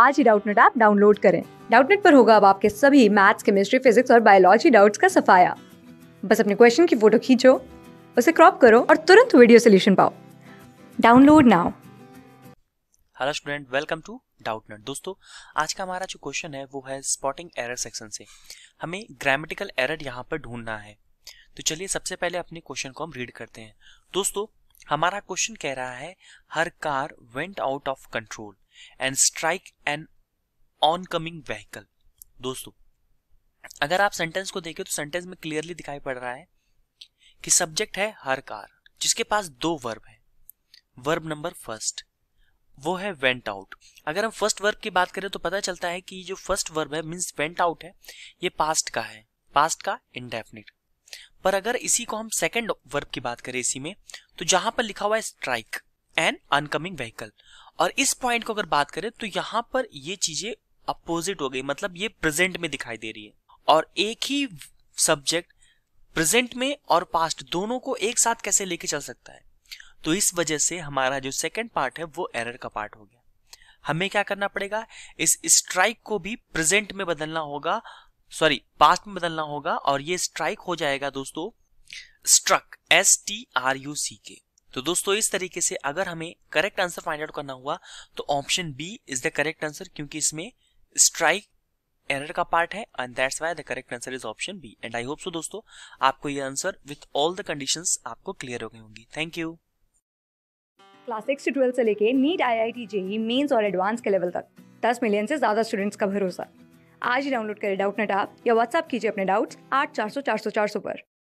आज ही Doubtnut app download करें डाउटनेट पर होगा अब आपके सभी मैथ्स केमिस्ट्री फिजिक्स और बायोलॉजी डाउट्स का सफाया बस अपने क्वेश्चन की फोटो खींचो उसे क्रॉप करो और तुरंत वीडियो सोल्यूशन पाओ download now hello student welcome to Doubtnut दोस्तों आज का हमारा जो क्वेश्चन है वो है स्पॉटिंग एरर सेक्शन से हमें ग्रामेटिकल एरर यहाँ पर ढूंढना है तो चलिए सबसे पहले अपने क्वेश्चन को हम रीड करते हैं दोस्तों हमारा क्वेश्चन कह रहा है her car went out of control and strike an oncoming vehicle दोस्तों अगर आप सेंटेंस को देखें तो सेंटेंस में क्लियरली दिखाई पड़ रहा है कि सब्जेक्ट है हर कार जिसके पास दो वर्ब है वर्ब नंबर फर्स्ट वो है वेंट आउट अगर हम फर्स्ट वर्ब की बात करें तो पता चलता है कि जो फर्स्ट वर्ब है मीन्स वेंट आउट है ये पास्ट का है पास्ट का इनडेफिनिट पर अगर इसी को हम सेकेंड वर्ब की बात करें इसी में तो जहां पर लिखा हुआ है स्ट्राइक एन अनकमिंग व्हीकल और इस पॉइंट को अगर बात करें तो यहाँ पर ये चीजें अपोजिट हो गई मतलब ये प्रेजेंट में दिखाई दे रही है और एक ही सब्जेक्ट प्रेजेंट में और पास्ट दोनों को एक साथ कैसे लेके चल सकता है तो इस वजह से हमारा जो सेकंड पार्ट है वो एरर का पार्ट हो गया हमें क्या करना पड़ेगा इस स्ट्राइक को भी प्रेजेंट में बदलना होगा सॉरी पास्ट में बदलना होगा और ये स्ट्राइक हो जाएगा दोस्तों struck S T R U C K तो दोस्तों इस तरीके से अगर हमें करेक्ट आंसर फाइंड आउट करना हुआ तो option B is the correct answer क्योंकि इसमें स्ट्राइक एरर का पार्ट है and that's why the correct answer is option B and I hope so दोस्तों आपको ये answer with all the conditions आपको क्लियर हो गई होंगी थैंक यू क्लास सिक्स से ट्वेल्थ से लेके NEET I I T JEE mains और एडवांस के लेवल तक दस मिलियन से ज्यादा स्टूडेंट्स का भरोसा आज ही डाउनलोड करें डाउट नेट आप या व्हाट्सअप कीजिए अपने डाउट्स आठ चार सौ चार सौ चार सौ पर